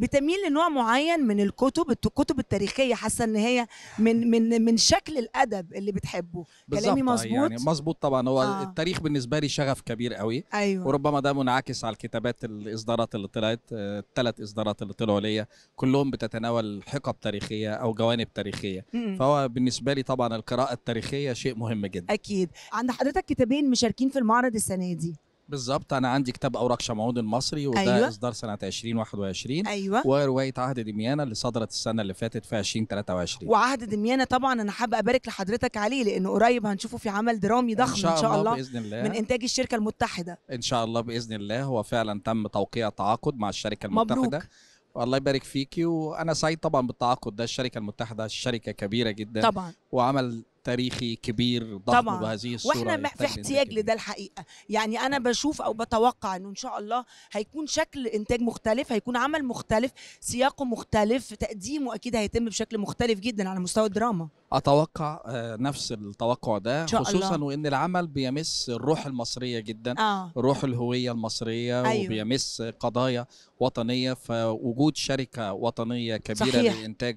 بتميل لنوع معين من الكتب الكتب التاريخيه حاسه ان هي من من من شكل الادب اللي بتحبه كلامي آه، مظبوط يعني مظبوط طبعا هو آه. التاريخ بالنسبه لي شغف كبير قوي أيوة. وربما ده منعكس على الكتابات الاصدارات اللي طلعت آه، الثلاث اصدارات اللي طلعوا ليا كلهم بتتناول حقب تاريخيه او جوانب تاريخيه م -م. فهو بالنسبه لي طبعا القراءه التاريخيه شيء مهم جدا اكيد عند حضرتك كتابين مشاركين في المعرض السنه دي بالظبط انا عندي كتاب اوراق شمعون المصري وده أيوة. اصدار سنه 2021 ايوه وروايه عهد دميانه اللي صدرت السنه اللي فاتت في 2023 وعهد دميانه طبعا انا حابه ابارك لحضرتك عليه لانه قريب هنشوفه في عمل درامي ضخم ان شاء, إن شاء الله, الله باذن الله من انتاج الشركه المتحده ان شاء الله باذن الله هو فعلا تم توقيع تعاقد مع الشركه المتحده مبروك. الله يبارك فيكي وانا سعيد طبعا بالتعاقد ده الشركه المتحده شركه كبيره جدا طبعا وعمل تاريخي كبير ضخم طبعا بهذه الصوره واحنا في احتياج لده الحقيقه يعني انا بشوف او بتوقع انه ان شاء الله هيكون شكل انتاج مختلف هيكون عمل مختلف سياقه مختلف تقديمه اكيد هيتم بشكل مختلف جدا على مستوى الدراما اتوقع آه، نفس التوقع ده خصوصا الله. وان العمل بيمس الروح المصريه جدا آه. روح الهويه المصريه أيوه. وبيمس قضايا وطنيه فوجود شركه وطنيه كبيره صحيح. للانتاج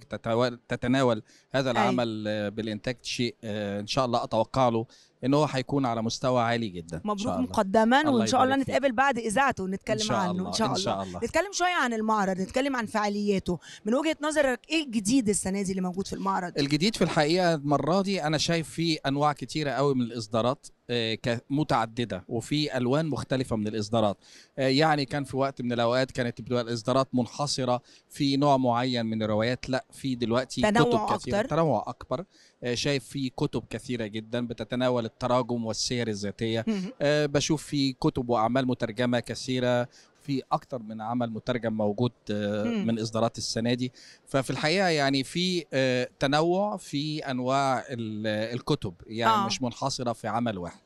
تتناول هذا أيوه. العمل أيوه. بالانتاج شيء آه، ان شاء الله اتوقع له ان هو هيكون على مستوى عالي جدا مبروك مقدما وان شاء الله نتقابل بعد اذاعته ونتكلم عنه ان شاء الله, إن شاء الله. نتكلم شويه عن المعرض نتكلم عن فعالياته من وجهه نظرك ايه الجديد السنه دي اللي موجود في المعرض الجديد في الحقيقه المره دي انا شايف في انواع كتيره قوي من الاصدارات آه، متعدده وفي الوان مختلفه من الاصدارات آه، يعني كان في وقت من الاوقات كانت بتبقى الاصدارات منحصره في نوع معين من الروايات لا في دلوقتي تنوع كتب كثيره أكتر. تنوع اكبر آه، شايف في كتب كثيره جدا بتتناول التراجم والسير الذاتيه بشوف في كتب واعمال مترجمه كثيره في اكتر من عمل مترجم موجود آه، من اصدارات السنه دي ففي الحقيقه يعني في آه، تنوع في انواع الكتب يعني آه. مش منحصره في عمل واحد